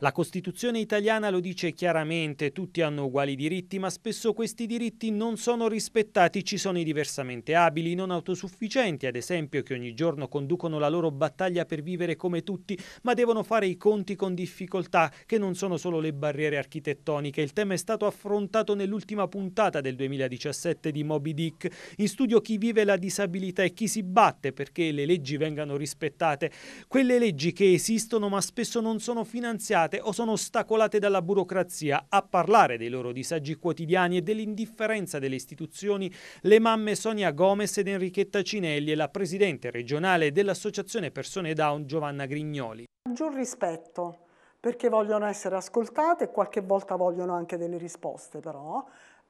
La Costituzione italiana lo dice chiaramente, tutti hanno uguali diritti, ma spesso questi diritti non sono rispettati, ci sono i diversamente abili, non autosufficienti, ad esempio, che ogni giorno conducono la loro battaglia per vivere come tutti, ma devono fare i conti con difficoltà, che non sono solo le barriere architettoniche. Il tema è stato affrontato nell'ultima puntata del 2017 di Moby Dick, in studio chi vive la disabilità e chi si batte perché le leggi vengano rispettate, quelle leggi che esistono ma spesso non sono finanziate bloccate o sono ostacolate dalla burocrazia. A parlare dei loro disagi quotidiani e dell'indifferenza delle istituzioni, le mamme Sonia Gomez ed Enrichetta Cinelli e la presidente regionale dell'Associazione Persone Down Giovanna Grignoli. Maggior rispetto perché vogliono essere ascoltate e qualche volta vogliono anche delle risposte però,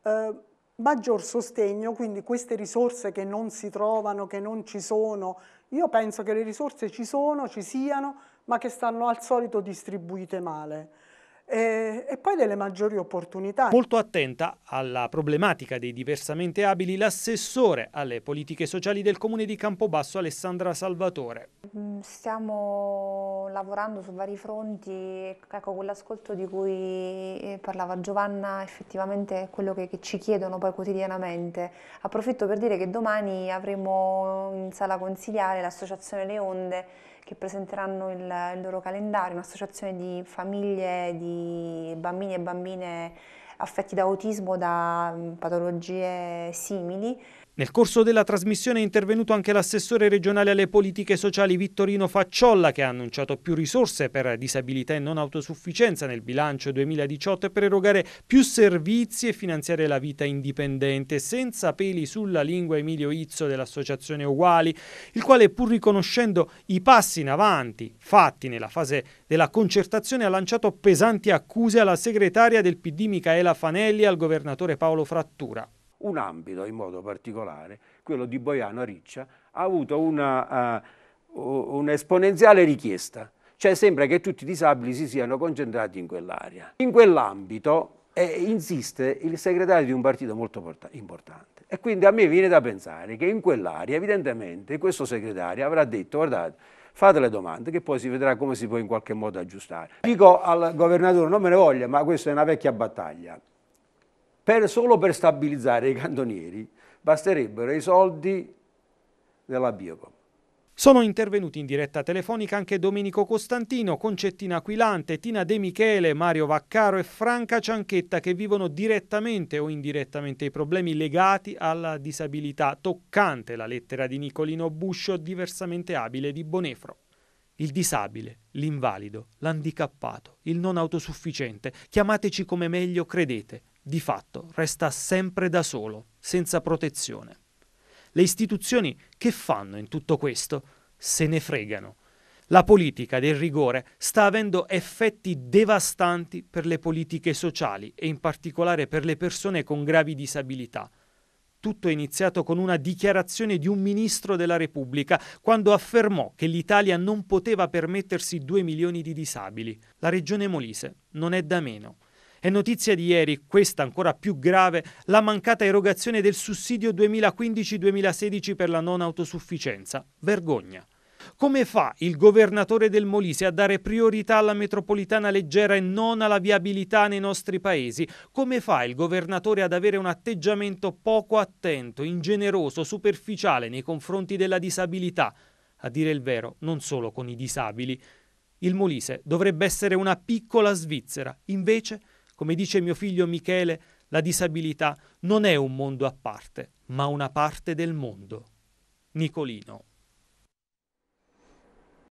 eh, maggior sostegno, quindi queste risorse che non si trovano, che non ci sono, io penso che le risorse ci sono, ci siano, ma che stanno al solito distribuite male. Eh, e, poi delle maggiori opportunità. Molto attenta alla problematica dei diversamente abili l'assessore alle politiche sociali del Comune di Campobasso Alessandra Salvatore. Mm, stiamo lavorando su vari fronti, ecco quell'ascolto di cui eh, parlava Giovanna effettivamente è quello che, che ci chiedono poi quotidianamente. Approfitto per dire che domani avremo in sala consigliare l'associazione Le Onde che presenteranno il, il loro calendario, un'associazione di famiglie di bambini e bambine affetti da autismo o da mm, patologie simili nel corso della trasmissione è intervenuto anche l'assessore regionale alle politiche sociali Vittorino Facciolla che ha annunciato più risorse per disabilità e non autosufficienza nel bilancio 2018 per erogare più servizi e finanziare la vita indipendente senza peli sulla lingua Emilio Izzo dell'associazione Uguali, il quale pur riconoscendo i passi in avanti fatti nella fase della concertazione ha lanciato pesanti accuse alla segretaria del PD Micaela Fanelli e al governatore Paolo Frattura un ambito in modo particolare, quello di Boiano Riccia, ha avuto eh, un'esponenziale uh, un richiesta. Cioè sembra che tutti i disabili si siano concentrati in quell'area. In quell'ambito eh, insiste il segretario di un partito molto importante. E quindi a me viene da pensare che in quell'area evidentemente questo segretario avrà detto guardate, fate le domande che poi si vedrà come si può in qualche modo aggiustare. Dico al governatore, non me ne voglia, ma questa è una vecchia battaglia per, solo per stabilizzare i cantonieri basterebbero i soldi della Biocom. Sono intervenuti in diretta telefonica anche Domenico Costantino, Concettina Aquilante, Tina De Michele, Mario Vaccaro e Franca Cianchetta che vivono direttamente o indirettamente i problemi legati alla disabilità, toccante la lettera di Nicolino Buscio diversamente abile di Bonefro. Il disabile, l'invalido, l'handicappato, il non autosufficiente, chiamateci come meglio credete, di fatto resta sempre da solo, senza protezione. Le istituzioni che fanno in tutto questo? Se ne fregano. La politica del rigore sta avendo effetti devastanti per le politiche sociali e in particolare per le persone con gravi disabilità. Tutto è iniziato con una dichiarazione di un ministro della Repubblica quando affermò che l'Italia non poteva permettersi due milioni di disabili. La regione Molise non è da meno. È notizia di ieri, questa ancora più grave, la mancata erogazione del sussidio 2015-2016 per la non autosufficienza. Vergogna. Come fa il governatore del Molise a dare priorità alla metropolitana leggera e non alla viabilità nei nostri paesi? Come fa il governatore ad avere un atteggiamento poco attento, ingeneroso, superficiale nei confronti della disabilità? A dire il vero, non solo con i disabili. Il Molise dovrebbe essere una piccola Svizzera, invece come dice mio figlio Michele, la disabilità non è un mondo a parte, ma una parte del mondo. Nicolino.